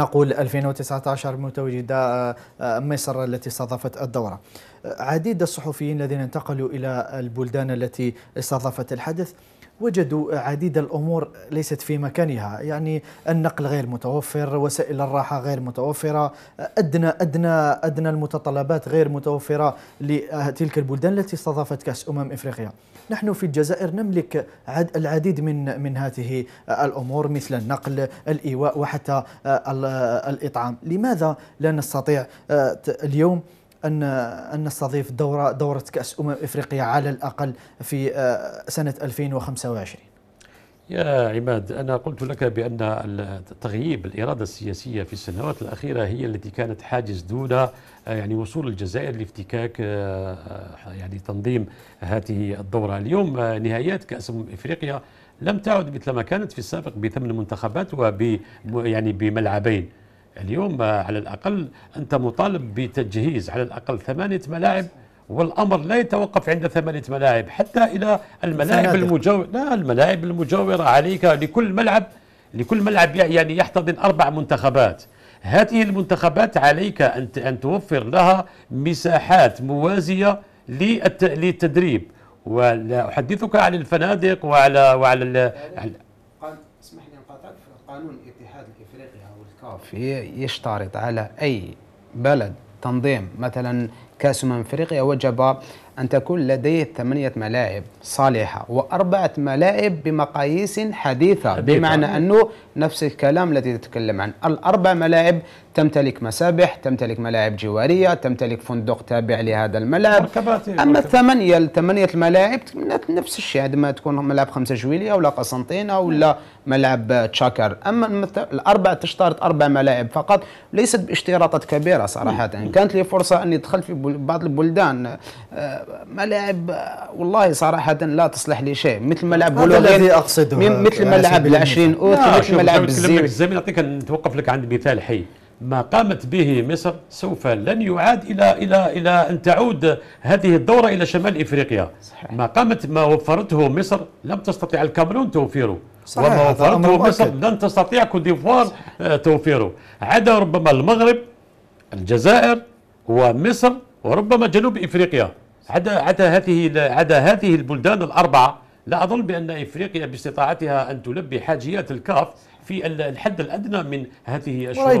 نقول 2019 متوجدة آه، آه، مصر التي استضافت الدورة آه، عديد الصحفيين الذين انتقلوا إلى البلدان التي استضافت الحدث وجدوا عديد الأمور ليست في مكانها يعني النقل غير متوفر وسائل الراحة غير متوفرة أدنى أدنى أدنى المتطلبات غير متوفرة لتلك البلدان التي استضافت كأس أمم إفريقيا نحن في الجزائر نملك العديد من من هذه الأمور مثل النقل الإيواء وحتى الإطعام لماذا لا نستطيع آه، اليوم ان ان نستضيف دوره دوره كاس امم افريقيا على الاقل في آه، سنه 2025 يا عماد أنا قلت لك بأن تغييب الإرادة السياسية في السنوات الأخيرة هي التي كانت حاجز دون آه، يعني وصول الجزائر لافتكاك آه، يعني تنظيم هذه الدورة اليوم نهايات كأس امم إفريقيا لم تعد مثل ما كانت في السابق بثمن منتخبات وب يعني بملعبين اليوم على الأقل أنت مطالب بتجهيز على الأقل ثمانية ملاعب والأمر لا يتوقف عند ثمانية ملاعب حتى إلى الملاعب المجاورة لا الملاعب المجاورة عليك لكل ملعب لكل ملعب يعني يحتضن أربع منتخبات هذه المنتخبات عليك أن أن توفر لها مساحات موازية للتدريب ولا أحدثك عن الفنادق وعلى وعلى, قال اسمح لي قانون الاتحاد الافريقي او الكاف يشترط على اي بلد تنظيم مثلا كأس أمم أفريقيا وجب أن تكون لديه ثمانية ملاعب صالحة وأربعة ملاعب بمقاييس حديثة بمعنى أنه نفس الكلام الذي تتكلم عن الأربع ملاعب تمتلك مسابح تمتلك ملاعب جوارية تمتلك فندق تابع لهذا الملعب أما الثمانية الثمانية الملاعب نفس الشيء عندما تكون ملعب خمسة جويلية ولا قسنطينة ولا ملعب تشاكر أما الأربع تشترط أربع ملاعب فقط ليست باشتراطات كبيرة صراحة نعم. كانت لي فرصه اني دخلت في بعض البلدان آه، ملاعب والله صراحه لا تصلح لي شيء مثل ملعب بولوغين مثل آه، ملعب ال 20 اوت نعم، مثل ملعب الزير الزميل نعطيك نتوقف لك عند مثال حي ما قامت به مصر سوف لن يعاد الى الى الى ان تعود هذه الدوره الى شمال افريقيا صحيح. ما قامت ما وفرته مصر لم تستطع الكاميرون توفيره صحيح. وما وفرته مصر لن تستطيع كوديفوار آه، توفيره عدا ربما المغرب الجزائر ومصر وربما جنوب افريقيا عدا عدا هذه عدا هذه البلدان الاربعه لا اظن بان افريقيا باستطاعتها ان تلبي حاجيات الكاف في الحد الادنى من هذه الشروط